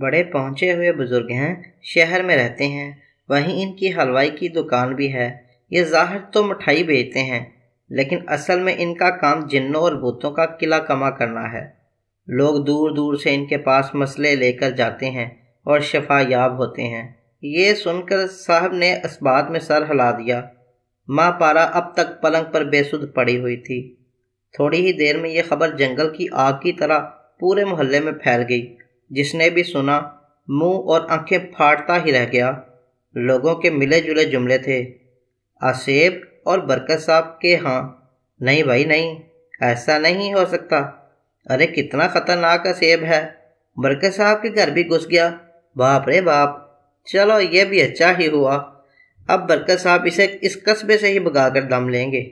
बड़े पहुँचे हुए बुजुर्ग हैं शहर में रहते हैं वहीं इनकी हलवाई की दुकान भी है ये जाहिर तो मिठाई बेचते हैं लेकिन असल में इनका काम जिन्नों और भूतों का किला कमा करना है लोग दूर दूर से इनके पास मसले लेकर जाते हैं और शफा याब होते हैं ये सुनकर साहब ने इस बात में सर हिला दिया माँ पारा अब तक पलंग पर बेसुध पड़ी हुई थी थोड़ी ही देर में यह खबर जंगल की आग की तरह पूरे मोहल्ले में फैल गई जिसने भी सुना मुंह और आंखें फाड़ता ही रह गया लोगों के मिले जुले जुमले थे आसेब और बरकत साहब के हाँ नहीं भाई नहीं ऐसा नहीं हो सकता अरे कितना ख़तरनाक सेब है बरकत साहब के घर भी घुस गया बाप रे बाप चलो ये भी अच्छा ही हुआ अब बरकत साहब इसे इस कस्बे से ही भगा कर दम लेंगे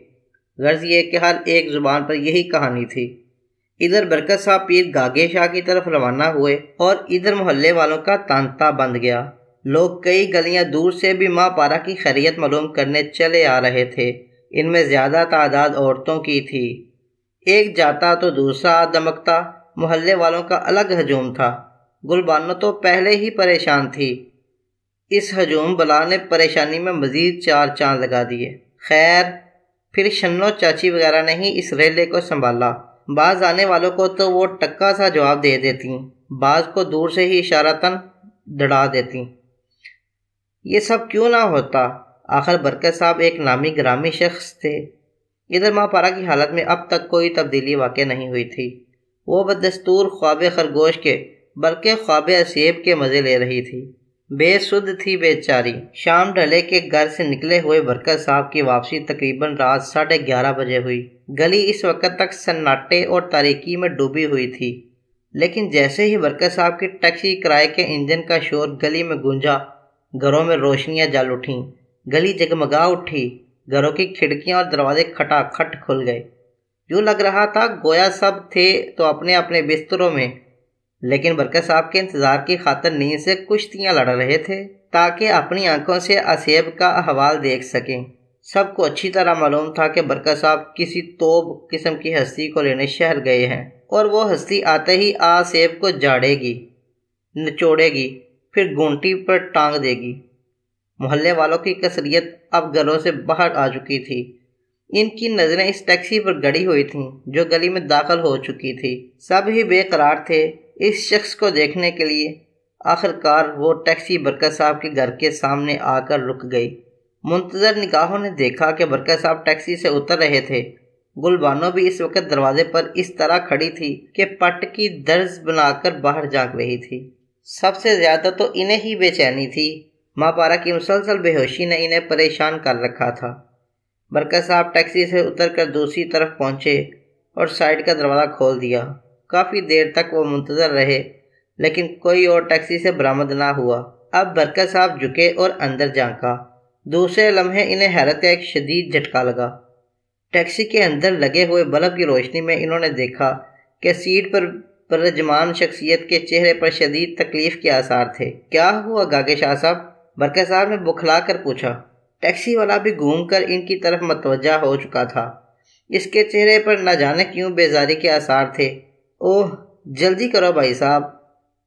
गर्ज ये कि हर एक ज़ुबान पर यही कहानी थी इधर बरकत साहब पीर गागे शाह की तरफ रवाना हुए और इधर मोहल्ले वालों का तांता बंध गया लोग कई गलियां दूर से भी माँ पारा की खैरियत मालूम करने चले आ रहे थे इनमें ज़्यादा तादाद औरतों की थी एक जाता तो दूसरा दमकता मोहल्ले वालों का अलग हजूम था गुलबानो तो पहले ही परेशान थी इस हजूम बला ने परेशानी में मज़ीद चार चांद लगा दिए खैर फिर शन्नो चाची वगैरह ने ही इस रेले को संभाला बाज आने वालों को तो वो टक्का सा जवाब दे देती बाज को दूर से ही इशारातन दड़ा देती ये सब क्यों ना होता आखिर बरकत साहब एक नामी ग्रामी शख्स थे इधर महापारा की हालत में अब तक कोई तब्दीली वाक़ नहीं हुई थी वो बदस्तूर ख्वाब खरगोश के बल्कि ख्वाब असीब के मज़े ले रही थी बेसुद थी बेचारी शाम ढले के घर से निकले हुए वर्कर साहब की वापसी तकरीबन रात साढ़े ग्यारह बजे हुई गली इस वक्त तक सन्नाटे और तारीकी में डूबी हुई थी लेकिन जैसे ही वर्कर साहब की टैक्सी किराए के इंजन का शोर गली में गूंजा घरों में रोशनियां जल उठी गली जगमगा उठी घरों की खिड़कियां और दरवाजे खटाखट खुल गए जो लग रहा था गोया सब थे तो अपने अपने बिस्तरों में लेकिन बरकत साहब के इंतजार की खातर नींद से कुश्तियाँ लड़ रहे थे ताकि अपनी आंखों से असेब का अहवाल देख सकें सबको अच्छी तरह मालूम था कि बरकत साहब किसी तोब किस्म की हस्ती को लेने शहर गए हैं और वो हस्ती आते ही आसेब को जाड़ेगी निचोड़ेगी फिर घूंटी पर टांग देगी मोहल्ले वालों की कसरियत अब गलों से बाहर आ चुकी थी इनकी नज़रें इस टैक्सी पर गड़ी हुई थीं जो गली में दाखिल हो चुकी थी सब ही बेकरार थे इस शख्स को देखने के लिए आखिरकार वो टैक्सी बरकत साहब के घर के सामने आकर रुक गई मुंतज़र निगाहों ने देखा कि बरकत साहब टैक्सी से उतर रहे थे गुलबानो भी इस वक्त दरवाजे पर इस तरह खड़ी थी कि पट की दर्ज बनाकर बाहर झाँक रही थी सबसे ज़्यादा तो इन्हें ही बेचैनी थी माँ पारा की मुसलसल बेहोशी ने इन्हें परेशान कर रखा था बरकत साहब टैक्सी से उतर कर दूसरी तरफ पहुंचे और साइड का दरवाज़ा खोल दिया काफ़ी देर तक वो मुंतज़र रहे लेकिन कोई और टैक्सी से बरामद ना हुआ अब बरकत साहब झुके और अंदर झांका दूसरे लम्हे इन्हें हैरत एक शदीद झटका लगा टैक्सी के अंदर लगे हुए बल्ब की रोशनी में इन्होंने देखा कि सीट पर परजमान शख्सियत के चेहरे पर शदीद तकलीफ के आसार थे क्या हुआ गागे शाह साहब बरकत साहब ने बुखला कर पूछा टैक्सी वाला भी घूम कर इनकी तरफ मतवजा हो चुका था इसके चेहरे पर न जाने क्यों बेजारी के आसार थे ओह जल्दी करो भाई साहब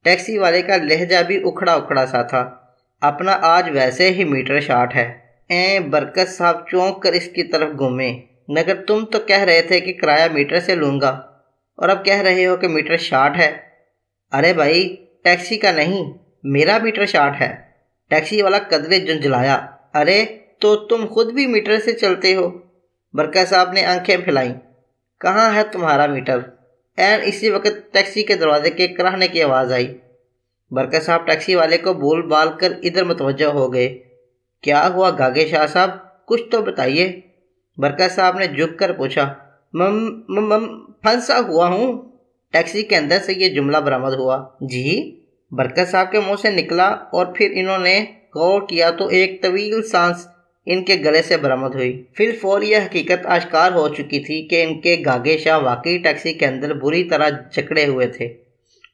टैक्सी वाले का लहजा भी उखड़ा उखड़ा सा था अपना आज वैसे ही मीटर शार्ट है ए बरकत साहब चौंक कर इसकी तरफ घूमे मगर तुम तो कह रहे थे कि किराया मीटर से लूँगा और अब कह रहे हो कि मीटर शार्ट है अरे भाई टैक्सी का नहीं मेरा मीटर शार्ट है टैक्सी वाला कदरे झुंझलाया अरे तो तुम खुद भी मीटर से चलते हो बरकत साहब ने आंखें फैलाई कहाँ है तुम्हारा मीटर एन इसी वक्त टैक्सी के दरवाजे के कराहने की आवाज़ आई बरकर साहब टैक्सी वाले को बोल बाल कर इधर मुतवज हो गए क्या हुआ गागे शाह साहब कुछ तो बताइए बरकर साहब ने झुक कर पूछा मम मम फंसा हुआ हूँ टैक्सी के अंदर से ये जुमला बरामद हुआ जी बरकर साहब के मुंह से निकला और फिर इन्होंने गौर किया तो एक तवील सांस इनके गले से बरामद हुई फिर फोर यह हकीकत आश्कार हो चुकी थी कि इनके गागे शाह वाकई टैक्सी के अंदर बुरी तरह जकड़े हुए थे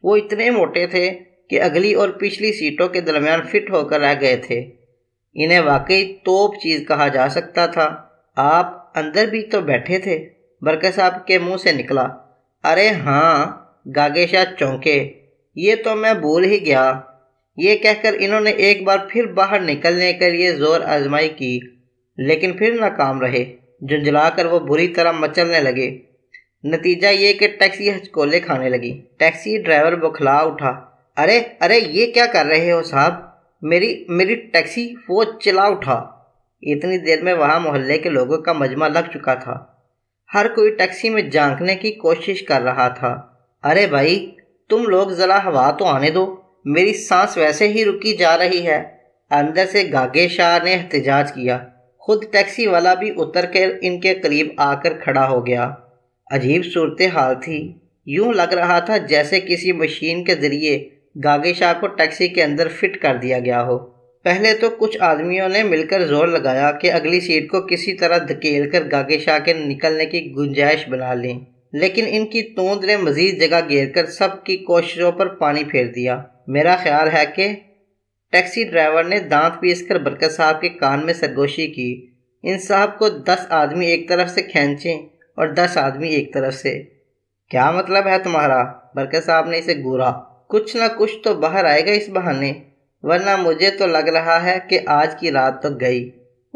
वो इतने मोटे थे कि अगली और पिछली सीटों के दरमियान फिट होकर रह गए थे इन्हें वाकई तोप चीज़ कहा जा सकता था आप अंदर भी तो बैठे थे बरकर साहब के मुंह से निकला अरे हाँ गागे शाह चौंके ये तो मैं भूल ही गया ये कहकर इन्होंने एक बार फिर बाहर निकलने के लिए जोर आजमाई की लेकिन फिर नाकाम रहे झुंझलाकर वो बुरी तरह मचलने लगे नतीजा ये कि टैक्सी हचकोले खाने लगी टैक्सी ड्राइवर बौखला उठा अरे अरे ये क्या कर रहे हो साहब मेरी मेरी टैक्सी वो चिल्ला उठा इतनी देर में वहाँ मोहल्ले के लोगों का मजमा लग चुका था हर कोई टैक्सी में झांकने की कोशिश कर रहा था अरे भाई तुम लोग ज़रा हवा तो आने दो मेरी सांस वैसे ही रुकी जा रही है अंदर से गागे शाह ने एहतजाज किया खुद टैक्सी वाला भी उतर कर इनके करीब आकर खड़ा हो गया अजीब सूरत हाल थी यूं लग रहा था जैसे किसी मशीन के ज़रिए गागे शाह को टैक्सी के अंदर फिट कर दिया गया हो पहले तो कुछ आदमियों ने मिलकर जोर लगाया कि अगली सीट को किसी तरह धकेल कर गागे शाह के निकलने की गुंजाइश बना लें लेकिन इनकी तोंद ने मजीद जगह घेर कर सबकी कोशिशों पर पानी फेर दिया मेरा ख्याल है कि टैक्सी ड्राइवर ने दांत पीस कर बरकत साहब के कान में सरगोशी की इन साहब को दस आदमी एक तरफ से खींचें और दस आदमी एक तरफ से क्या मतलब है तुम्हारा बरकत साहब ने इसे घूरा कुछ ना कुछ तो बाहर आएगा इस बहाने वरना मुझे तो लग रहा है कि आज की रात तो गई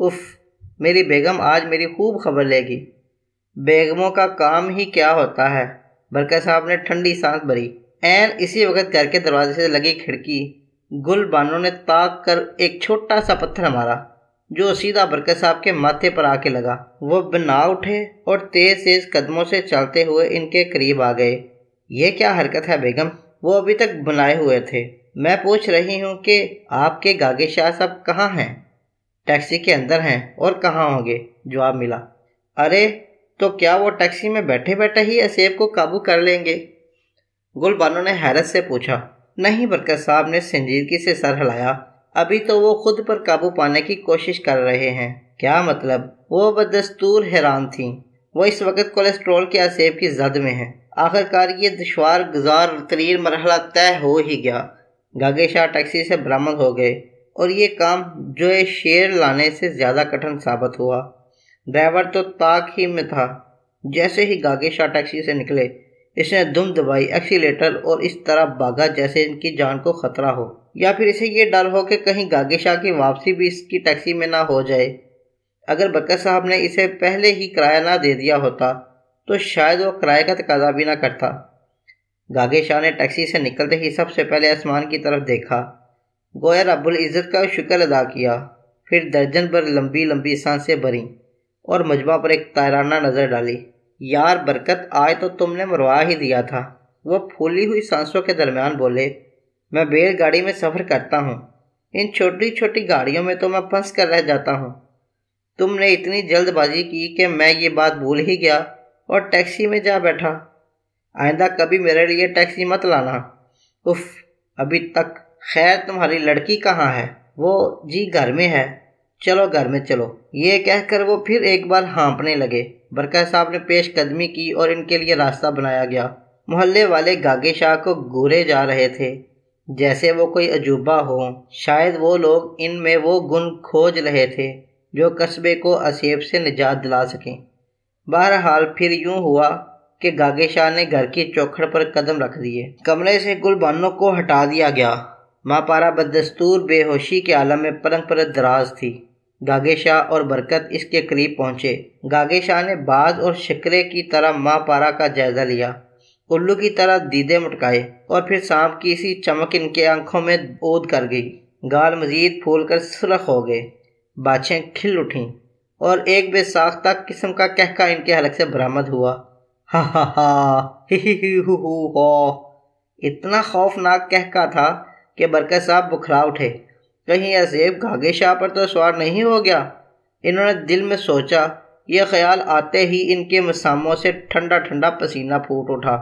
उफ मेरी बेगम आज मेरी खूब खबर लेगी बेगमों का काम ही क्या होता है बरकत साहब ने ठंडी सांस भरी एन इसी वक्त घर के दरवाजे से लगी खिड़की गुल बानों ने ताक कर एक छोटा सा पत्थर मारा जो सीधा बरकत साहब के माथे पर आके लगा वो बना उठे और तेज तेज कदमों से चलते हुए इनके करीब आ गए ये क्या हरकत है बेगम वो अभी तक बनाए हुए थे मैं पूछ रही हूँ कि आपके गागे शाह साहब कहाँ हैं टैक्सी के अंदर हैं और कहाँ होंगे जवाब मिला अरे तो क्या वो टैक्सी में बैठे बैठे ही असेब को काबू कर लेंगे गुलबानो ने हैरत से पूछा नहीं बरकत साहब ने संजीदगी से सर हिलाया अभी तो वो खुद पर काबू पाने की कोशिश कर रहे हैं क्या मतलब वो बदस्तूर हैरान थीं वो इस वक्त कोलेस्ट्रॉल के असेब की जद में है आखिरकार ये दुशवार गुजार तरीर मरहला तय हो ही गया गागे शाह टैक्सी से बरामद हो गए और ये काम जो है शेर लाने से ज़्यादा कठिन साबित हुआ ड्राइवर तो ताक ही में था जैसे ही गागे शाह टैक्सी से निकले इसने दुम दबाई एक्सीटर और इस तरह भागा जैसे इनकी जान को खतरा हो या फिर इसे ये डर हो कि कहीं गागे शाह की वापसी भी इसकी टैक्सी में ना हो जाए अगर बकर साहब ने इसे पहले ही किराया ना दे दिया होता तो शायद वो किराए का तकाजा भी ना करता गागे शाह ने टैक्सी से निकलते ही सबसे पहले आसमान की तरफ देखा गोया रब्बुल इज़्ज़त का शुक्र अदा किया फिर दर्जन भर लंबी लंबी सांसें भरी और मजबा पर एक तायराना नज़र डाली यार बरकत आए तो तुमने मरवा ही दिया था वह फूली हुई सांसों के दरमियान बोले मैं बैलगाड़ी में सफ़र करता हूँ इन छोटी छोटी गाड़ियों में तो मैं फंस कर रह जाता हूँ तुमने इतनी जल्दबाजी की कि मैं ये बात भूल ही गया और टैक्सी में जा बैठा आइंदा कभी मेरे लिए टैक्सी मत लाना उफ अभी तक खैर तुम्हारी लड़की कहाँ है वो जी घर में है चलो घर में चलो ये कहकर वो फिर एक बार हाँपने लगे बरका साहब ने पेश कदमी की और इनके लिए रास्ता बनाया गया मोहल्ले वाले गागे शाह को घूरे जा रहे थे जैसे वो कोई अजूबा हो शायद वो लोग इन में वो गुण खोज रहे थे जो कस्बे को असेब से निजात दिला सकें बहरहाल फिर यूं हुआ कि गागे शाह ने घर की चौखड़ पर कदम रख दिए कमरे से गुलबानों को हटा दिया गया मापारा बदस्तूर बेहोशी के आलम में परंपरा दराज थी गागे शाह और बरकत इसके करीब पहुंचे गागे शाह ने बाज और शिकरे की तरह माँ पारा का जायजा लिया उल्लू की तरह दीदे मटकाए और फिर सांप की सी चमक इनके आंखों में ओद कर गई गाल मजीद फूल कर सुरख हो गए बाछें खिल उठीं और एक बेसाख्ता किस्म का कहका इनके हलक से बरामद हुआ हा हा हा हो इतना खौफनाक कहका था कि बरकत साहब बुखरा उठे कहीं अजेब घाघे शाह पर तो सवार नहीं हो गया इन्होंने दिल में सोचा यह ख्याल आते ही इनके मसामों से ठंडा ठंडा पसीना फूट उठा